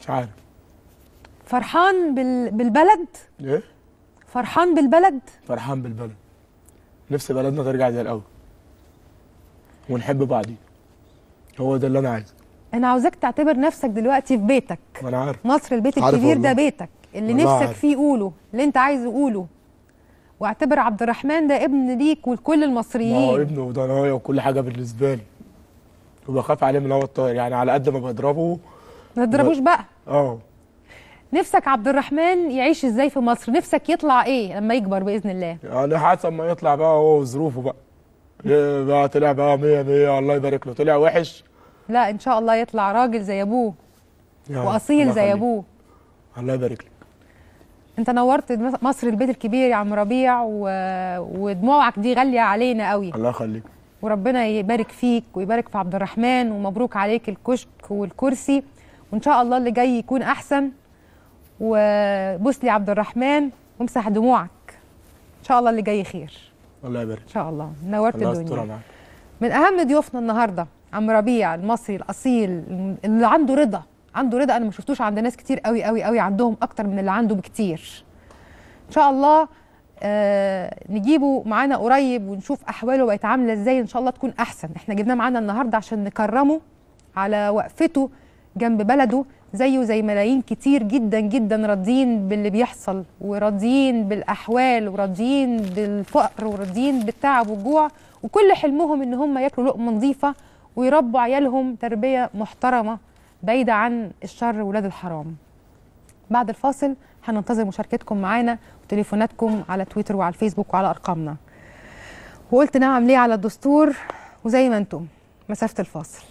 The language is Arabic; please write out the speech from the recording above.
مش عارف فرحان بال... بالبلد ايه فرحان بالبلد فرحان بالبلد نفس بلدنا ترجع زي الاول ونحب بعضي هو ده اللي انا عايزه انا عاوزاك تعتبر نفسك دلوقتي في بيتك ما انا عارف مصر البيت الكبير ده بيتك اللي نفسك عارف. فيه قوله اللي انت عايزه قوله واعتبر عبد الرحمن ده ابن ليك ولكل المصريين هو ابنه وده وكل حاجه بالنسبه لي وبخاف عليه من هو الطاير يعني على قد ما بضربه ما تضربوش بقى اه نفسك عبد الرحمن يعيش ازاي في مصر نفسك يطلع ايه لما يكبر باذن الله يعني حسب ما يطلع بقى هو وظروفه بقى إيه بقى طلع بقى 100 100 الله يبارك له طلع وحش لا ان شاء الله يطلع راجل زي ابوه واصيل زي ابوه الله يبارك لك انت نورت مصر البيت الكبير يا عم ربيع و... ودموعك دي غاليه علينا قوي الله يخليك وربنا يبارك فيك ويبارك في عبد الرحمن ومبروك عليك الكشك والكرسي وان شاء الله اللي جاي يكون احسن وبص لي عبد الرحمن وامسح دموعك ان شاء الله اللي جاي خير الله يبارك ان شاء الله نورت الدنيا من اهم ضيوفنا النهارده عم ربيع المصري الاصيل اللي عنده رضا عنده رضا انا ما شفتوش عند ناس كتير قوي قوي قوي عندهم اكتر من اللي عنده بكتير ان شاء الله آه نجيبه معانا قريب ونشوف احواله بقت عامله ازاي ان شاء الله تكون احسن احنا جبناه معانا النهارده عشان نكرمه على وقفته جنب بلده زيه زي ملايين كتير جدا جدا راضيين باللي بيحصل وراضيين بالاحوال وراضيين بالفقر وراضيين بالتعب والجوع وكل حلمهم ان هم ياكلوا لقمه نظيفه ويربوا عيالهم تربيه محترمه بعيده عن الشر ولاد الحرام. بعد الفاصل هننتظر مشاركتكم معانا وتليفوناتكم على تويتر وعلى الفيسبوك وعلى ارقامنا. وقلت نعم ليه على الدستور وزي ما انتم مسافه الفاصل.